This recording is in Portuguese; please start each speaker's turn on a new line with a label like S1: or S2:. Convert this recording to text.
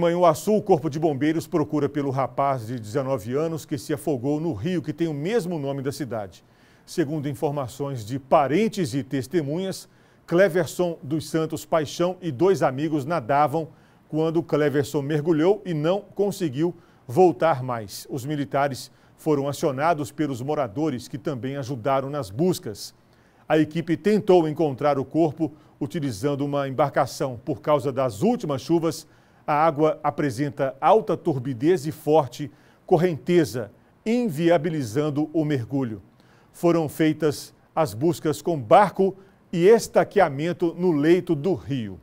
S1: Manhuaçu, o Corpo de Bombeiros procura pelo rapaz de 19 anos que se afogou no rio que tem o mesmo nome da cidade. Segundo informações de parentes e testemunhas, Cleverson dos Santos Paixão e dois amigos nadavam quando Cleverson mergulhou e não conseguiu voltar mais. Os militares foram acionados pelos moradores que também ajudaram nas buscas. A equipe tentou encontrar o corpo utilizando uma embarcação. Por causa das últimas chuvas, a água apresenta alta turbidez e forte correnteza, inviabilizando o mergulho. Foram feitas as buscas com barco e estaqueamento no leito do rio.